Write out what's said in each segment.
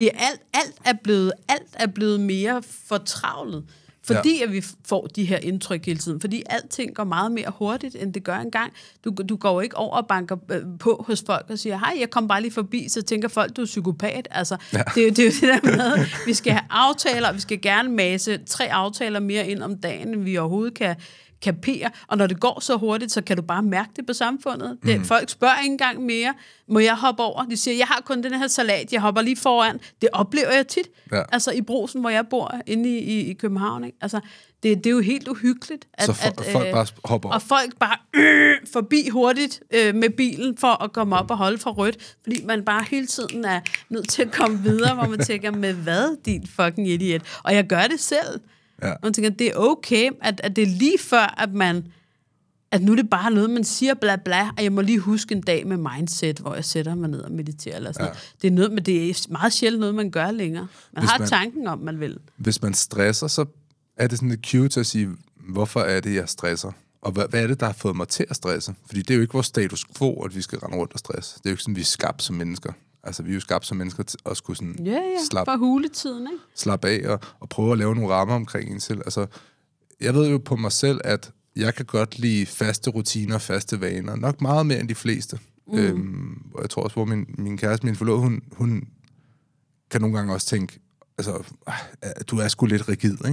Det er alt, alt er blevet, alt er blevet mere fortravlet, fordi ja. at vi får de her indtryk hele tiden. Fordi alting går meget mere hurtigt, end det gør engang. Du, du går jo ikke over og banker øh, på hos folk og siger, hej, jeg kom bare lige forbi, så tænker folk, du er psykopat. Altså, ja. det, det er jo det der med, vi skal have aftaler, vi skal gerne masse tre aftaler mere ind om dagen, end vi overhovedet kan kapere, og når det går så hurtigt, så kan du bare mærke det på samfundet. Det, mm. Folk spørger ikke engang mere, må jeg hoppe over? De siger, jeg har kun den her salat, jeg hopper lige foran. Det oplever jeg tit, ja. altså i brosen, hvor jeg bor inde i, i, i København. Ikke? Altså, det, det er jo helt uhyggeligt. At, så for, at, folk øh, bare hopper Og folk bare øh, forbi hurtigt øh, med bilen for at komme op mm. og holde for rødt, fordi man bare hele tiden er nødt til at komme videre, hvor man tænker, med hvad, din fucking idiot? Og jeg gør det selv. Ja. Og man tænker, det er okay, at, at det er lige før, at man at nu er det bare noget, man siger bla bla, og jeg må lige huske en dag med mindset, hvor jeg sætter mig ned og mediterer eller sådan ja. noget. Det er, noget, men det er meget sjældent noget, man gør længere. Man hvis har man, tanken om, man vil. Hvis man stresser, så er det sådan lidt cute at sige, hvorfor er det, jeg stresser? Og hvad, hvad er det, der har fået mig til at stresse? Fordi det er jo ikke vores status quo, at vi skal rende rundt og stresse. Det er jo ikke sådan, vi er skabt som mennesker altså, vi er jo skabt som mennesker til at skulle sådan ja, ja. slappe, for huletiden, ikke? slappe af og, og prøve at lave nogle rammer omkring en selv. Altså, jeg ved jo på mig selv, at jeg kan godt lide faste rutiner, faste vaner. Nok meget mere end de fleste. Mm. Øhm, og jeg tror også, hvor min, min kæreste, min forlod, hun, hun kan nogle gange også tænke, altså, ah, du er sgu lidt rigid, ikke?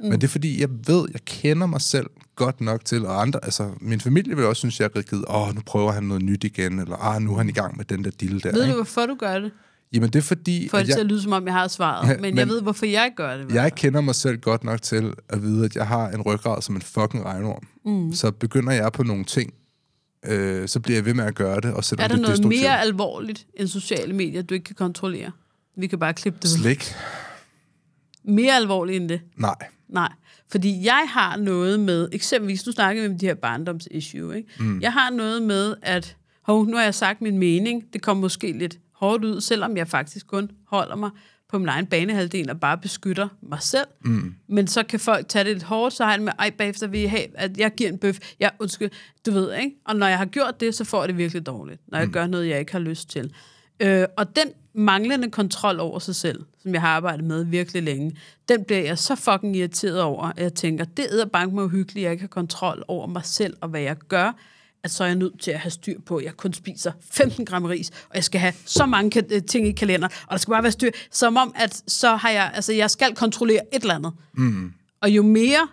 Mm. Men det er fordi, jeg ved, jeg kender mig selv godt nok til, og andre, altså min familie vil også synes, jeg er rigid. Åh, oh, nu prøver han noget nyt igen, eller ah, nu er han i gang med den der dille der. Ved ikke? du, hvorfor du gør det? Jamen det er fordi... For det jeg... som om jeg har svaret, ja, men, men jeg ved, hvorfor jeg gør det. Jeg hvad? kender mig selv godt nok til at vide, at jeg har en ryggrad som en fucking regnorm. Mm. Så begynder jeg på nogle ting, øh, så bliver jeg ved med at gøre det. Og er der det noget mere alvorligt end sociale medier, du ikke kan kontrollere? Vi kan bare klippe det. Slik mere alvorligt end det? Nej. Nej. Fordi jeg har noget med, eksempelvis, nu snakker vi om de her barndomsissue, ikke? Mm. Jeg har noget med, at hov, nu har jeg sagt min mening, det kommer måske lidt hårdt ud, selvom jeg faktisk kun holder mig på min egen banehalvdel og bare beskytter mig selv. Mm. Men så kan folk tage det lidt hårdt, så har jeg med, ej, bagefter vil I have, at jeg giver en bøf. Jeg undskyld, du ved, ikke? Og når jeg har gjort det, så får jeg det virkelig dårligt, når jeg mm. gør noget, jeg ikke har lyst til. Øh, og den manglende kontrol over sig selv, som jeg har arbejdet med virkelig længe, den bliver jeg så fucking irriteret over, at jeg tænker, det er bank med uhyggeligt, jeg ikke har kontrol over mig selv og hvad jeg gør, at så er jeg nødt til at have styr på, at jeg kun spiser 15 gram ris, og jeg skal have så mange øh, ting i kalender, og der skal bare være styr, som om, at så har jeg, altså jeg skal kontrollere et eller andet. Mm. Og jo mere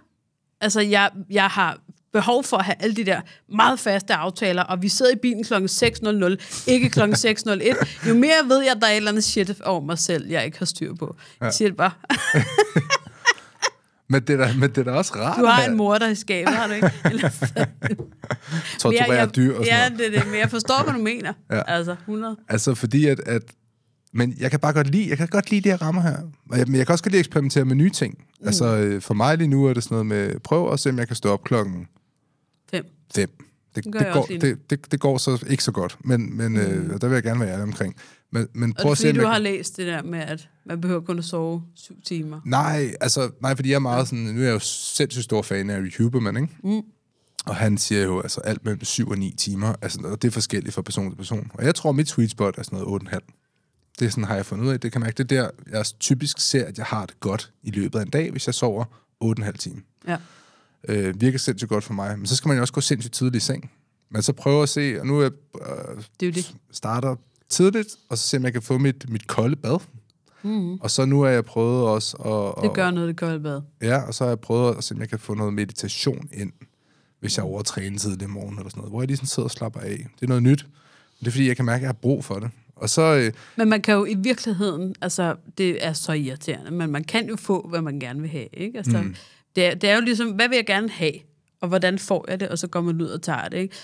altså jeg, jeg har behov for at have alle de der meget faste aftaler, og vi sidder i bilen kl. 6.00, ikke kl. 6.01. Jo mere ved jeg, at der er et eller andet shit over mig selv, jeg ikke har styr på. Jeg siger det bare. Men det, er men det er da også rart. Du har en mor, der er skaber, har du ikke? Torturerer jeg, dyr og sådan Ja, noget. det er det. Men jeg forstår, hvad du mener. Ja. Altså, 100. Altså, fordi at, at... Men jeg kan bare godt lide, jeg kan godt lide de her rammer her. Men jeg, men jeg kan også godt lide at eksperimentere med nye ting. Mm. Altså, øh, for mig lige nu er det sådan noget med, prøv at se, om jeg kan stå op klokken Fem. Fem. Det, det, det, går, det, det, det går så ikke så godt, men, men øh, mm. øh, der vil jeg gerne være ærlig omkring. Men, men prøv og det er at se, du har kan... læst det der med, at man behøver kun at sove syv timer. Nej, altså, nej, fordi jeg er meget sådan, nu er jeg jo sindssygt stor fan af Harry Huberman, ikke? Mm. Og han siger jo altså alt mellem 7 og 9 timer, altså, og det er forskelligt fra person til person. Og jeg tror, mit sweet spot er sådan noget 8,5. Det er sådan, har jeg fundet ud af. Det kan mærke, det der, jeg typisk ser, at jeg har det godt i løbet af en dag, hvis jeg sover 8,5 timer. Ja øh, virker sindssygt godt for mig. Men så skal man jo også gå sindssygt tidligt i seng. Men så prøver at se, og nu er jeg, øh, det er det. starter tidligt, og så se, om jeg kan få mit, mit kolde bad. Mm. Og så nu har jeg prøvet også at... at det gør noget, det kolde bad. Ja, og så har jeg prøvet at se, om jeg kan få noget meditation ind, hvis jeg overtræner tidligt i morgen eller sådan noget, hvor jeg lige sådan sidder og slapper af. Det er noget nyt. Det er fordi, jeg kan mærke, at jeg har brug for det. Og så, øh, men man kan jo i virkeligheden, altså det er så irriterende, men man kan jo få, hvad man gerne vil have, ikke? Altså, mm det er, det er jo ligesom, hvad vil jeg gerne have? Og hvordan får jeg det? Og så går man ud og tager det, ikke?